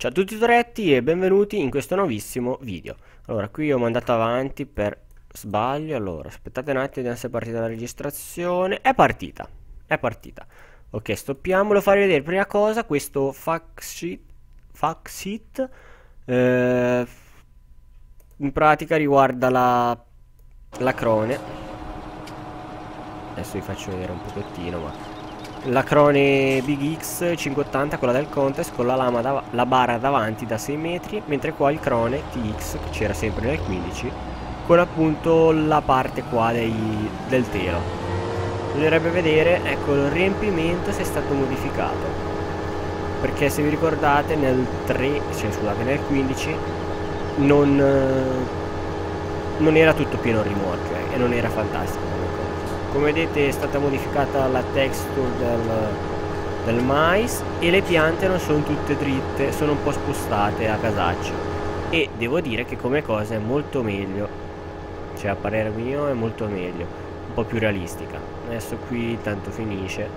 Ciao a tutti Toretti e benvenuti in questo nuovissimo video Allora qui ho mandato avanti per sbaglio Allora aspettate un attimo, di essere partita la registrazione È partita, è partita Ok stoppiamolo, farvi vedere prima cosa questo faxit Faxit eh, In pratica riguarda la, la crone Adesso vi faccio vedere un pochettino ma la Crone Big X 580, quella del contest, con la, lama la bara davanti da 6 metri, mentre qua il Crone TX, che c'era sempre nel 15, con appunto la parte qua dei, del telo. Bisognerebbe vedere, ecco, il riempimento se è stato modificato. Perché se vi ricordate nel 3, cioè scusate, nel 15, non, eh, non era tutto pieno rimorchio eh, e non era fantastico come vedete è stata modificata la texture del, del, mais e le piante non sono tutte dritte sono un po' spostate a casaccio e devo dire che come cosa è molto meglio cioè a parere mio è molto meglio un po' più realistica adesso qui tanto finisce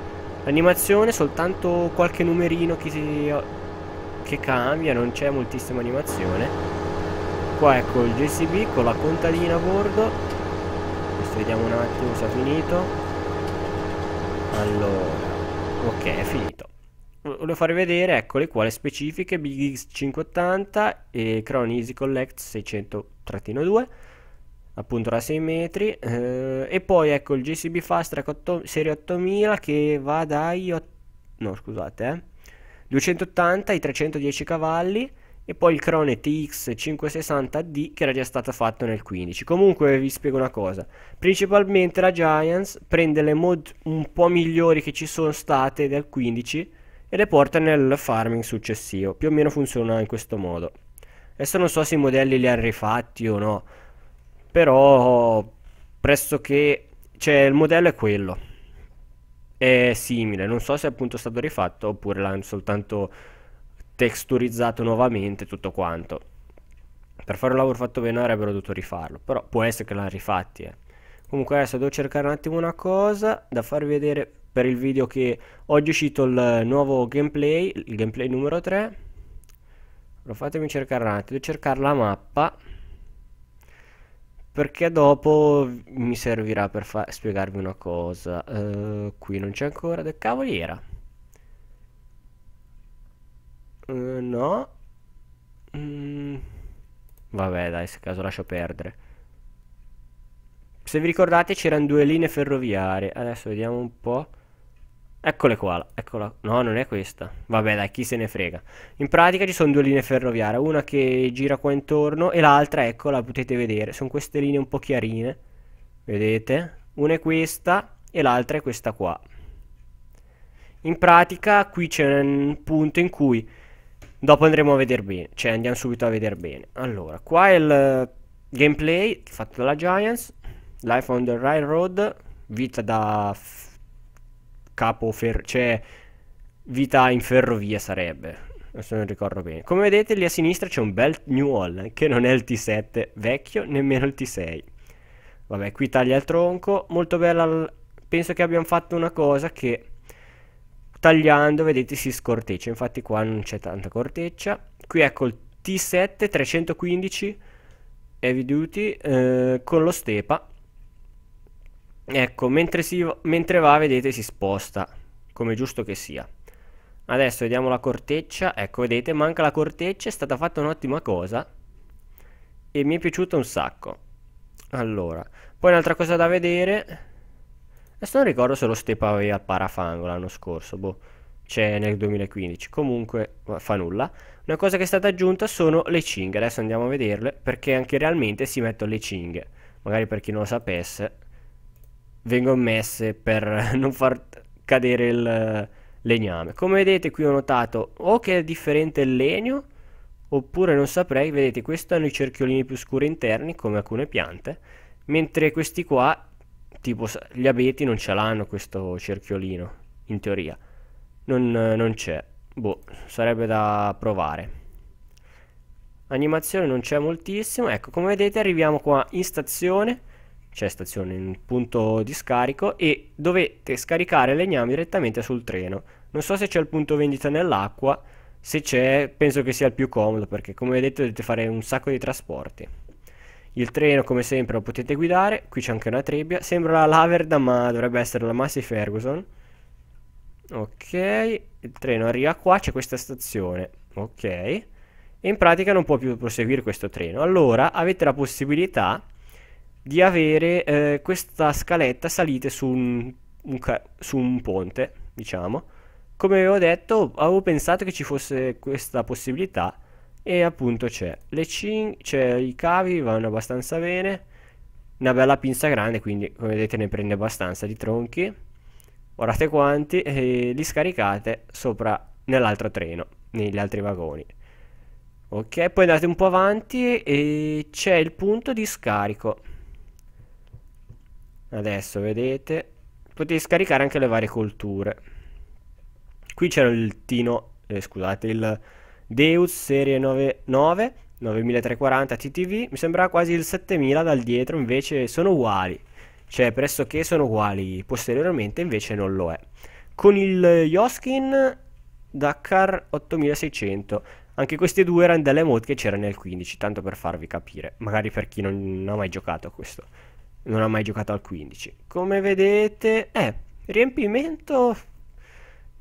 l'animazione soltanto qualche numerino che, si, che cambia non c'è moltissima animazione qua ecco il JCB con la contadina a bordo questo vediamo un attimo se ha finito allora ok è finito volevo farvi vedere ecco le quali specifiche Big X 580 e Crown Easy Collect 600-2 appunto da 6 metri eh, e poi ecco il JCB Fast Track 8, serie 8000 che va dai 8, no scusate eh, 280 ai 310 cavalli e poi il Crone TX560D che era già stato fatto nel 15. Comunque vi spiego una cosa, principalmente la Giants prende le mod un po' migliori che ci sono state del 15 e le porta nel farming successivo, più o meno funziona in questo modo. Adesso non so se i modelli li hanno rifatti o no, però pressoché, cioè il modello è quello, è simile, non so se è appunto stato rifatto oppure l'hanno soltanto texturizzato nuovamente tutto quanto. Per fare un lavoro fatto bene avrebbero dovuto rifarlo, però può essere che l'hanno rifatti. Eh. Comunque adesso devo cercare un attimo una cosa da farvi vedere per il video che oggi è uscito il nuovo gameplay, il gameplay numero 3. Allora fatemi cercare un attimo, devo cercare la mappa perché dopo mi servirà per spiegarvi una cosa. Uh, qui non c'è ancora, del cavoliera. Uh, no. Mm. Vabbè, dai, se caso lascio perdere. Se vi ricordate c'erano due linee ferroviarie. Adesso vediamo un po'. Eccole qua, eccola. No, non è questa. Vabbè, dai, chi se ne frega. In pratica ci sono due linee ferroviarie, una che gira qua intorno e l'altra, eccola, potete vedere. Sono queste linee un po' chiarine. Vedete? Una è questa e l'altra è questa qua. In pratica qui c'è un punto in cui Dopo andremo a vedere bene, cioè andiamo subito a vedere bene. Allora, qua è il eh, gameplay fatto dalla Giants, Life on the Railroad, vita da capo ferro, cioè vita in ferrovia sarebbe, se non ricordo bene. Come vedete lì a sinistra c'è un bel New Holland, eh, che non è il T7 vecchio, nemmeno il T6. Vabbè, qui taglia il tronco, molto bella, penso che abbiamo fatto una cosa che tagliando vedete si scorteccia infatti qua non c'è tanta corteccia qui ecco il T7 315 heavy duty eh, con lo stepa ecco mentre, si, mentre va vedete si sposta come giusto che sia adesso vediamo la corteccia ecco vedete manca la corteccia è stata fatta un'ottima cosa e mi è piaciuta un sacco allora poi un'altra cosa da vedere Adesso non ricordo se lo Stepa aveva il parafango l'anno scorso, boh, c'è cioè nel 2015, comunque fa nulla. Una cosa che è stata aggiunta sono le cinghe, adesso andiamo a vederle, perché anche realmente si mettono le cinghe. Magari per chi non lo sapesse, vengono messe per non far cadere il legname. Come vedete qui ho notato o che è differente il legno, oppure non saprei, vedete questi hanno i cerchiolini più scuri interni come alcune piante, mentre questi qua tipo gli abeti non ce l'hanno questo cerchiolino, in teoria. Non, non c'è. Boh, sarebbe da provare. Animazione non c'è moltissimo. Ecco, come vedete arriviamo qua in stazione, c'è stazione in punto di scarico e dovete scaricare legname direttamente sul treno. Non so se c'è il punto vendita nell'acqua, se c'è penso che sia il più comodo perché come vedete dovete fare un sacco di trasporti. Il treno come sempre lo potete guidare, qui c'è anche una trebbia, sembra la Laverda ma dovrebbe essere la Massey Ferguson. Ok, il treno arriva qua, c'è questa stazione, ok. E in pratica non può più proseguire questo treno. Allora avete la possibilità di avere eh, questa scaletta, salite su un, un su un ponte, diciamo. Come avevo detto, avevo pensato che ci fosse questa possibilità e appunto c'è le cin- c'è i cavi vanno abbastanza bene una bella pinza grande quindi come vedete ne prende abbastanza di tronchi guardate quanti e li scaricate sopra nell'altro treno negli altri vagoni ok poi andate un po' avanti e c'è il punto di scarico adesso vedete potete scaricare anche le varie colture qui c'è il tino eh, scusate il Deus serie 99 9340 TTV mi sembra quasi il 7000 dal dietro invece sono uguali cioè pressoché sono uguali posteriormente invece non lo è con il Yoskin Dakar 8600 anche questi due erano delle mod che c'era nel 15 tanto per farvi capire magari per chi non ha mai giocato a questo non ha mai giocato al 15 come vedete eh riempimento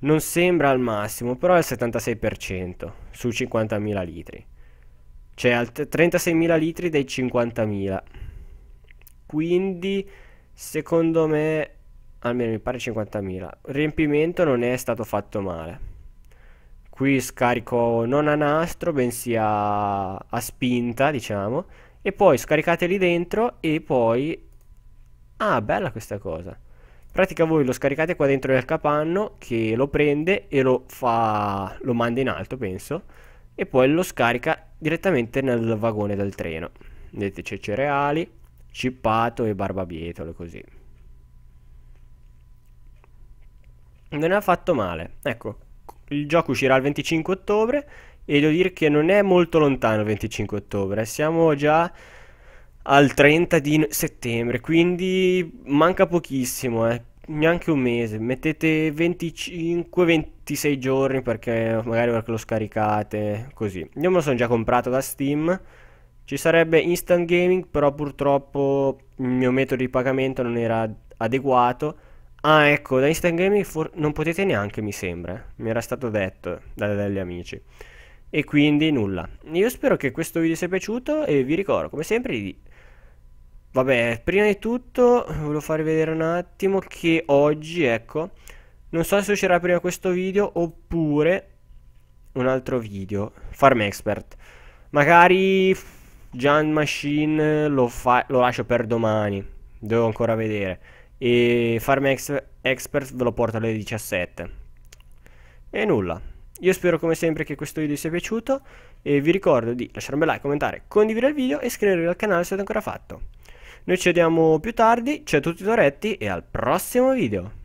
non sembra al massimo, però è al 76% su 50.000 litri. Cioè al 36.000 litri dei 50.000. Quindi secondo me almeno mi pare 50.000. Il Riempimento non è stato fatto male. Qui scarico non a nastro, bensì a, a spinta, diciamo, e poi scaricate lì dentro e poi Ah, bella questa cosa pratica voi lo scaricate qua dentro nel capanno che lo prende e lo fa lo manda in alto penso e poi lo scarica direttamente nel vagone del treno vedete c'è cereali cippato e barbabietole così non ha fatto male ecco il gioco uscirà il 25 ottobre e devo dire che non è molto lontano il 25 ottobre siamo già al 30 di settembre, quindi manca pochissimo, eh. neanche un mese, mettete 25-26 giorni perché magari perché lo scaricate, così. Io me lo sono già comprato da Steam, ci sarebbe Instant Gaming, però purtroppo il mio metodo di pagamento non era adeguato. Ah ecco, da Instant Gaming non potete neanche, mi sembra, eh. mi era stato detto da degli amici. E quindi nulla. Io spero che questo video sia piaciuto e vi ricordo come sempre di Vabbè, prima di tutto volevo farvi vedere un attimo che oggi, ecco, non so se uscirà prima questo video oppure un altro video, Farm Expert. Magari Jan Machine lo, lo, lascio per domani, devo ancora vedere. E Farm Ex Expert ve lo porto alle 17. E nulla. Io spero come sempre che questo video vi sia piaciuto e vi ricordo di lasciare un bel like, commentare, condividere il video e iscrivervi al canale se non l'avete ancora fatto. Noi ci vediamo più tardi, ciao a tutti Toretti e al prossimo video.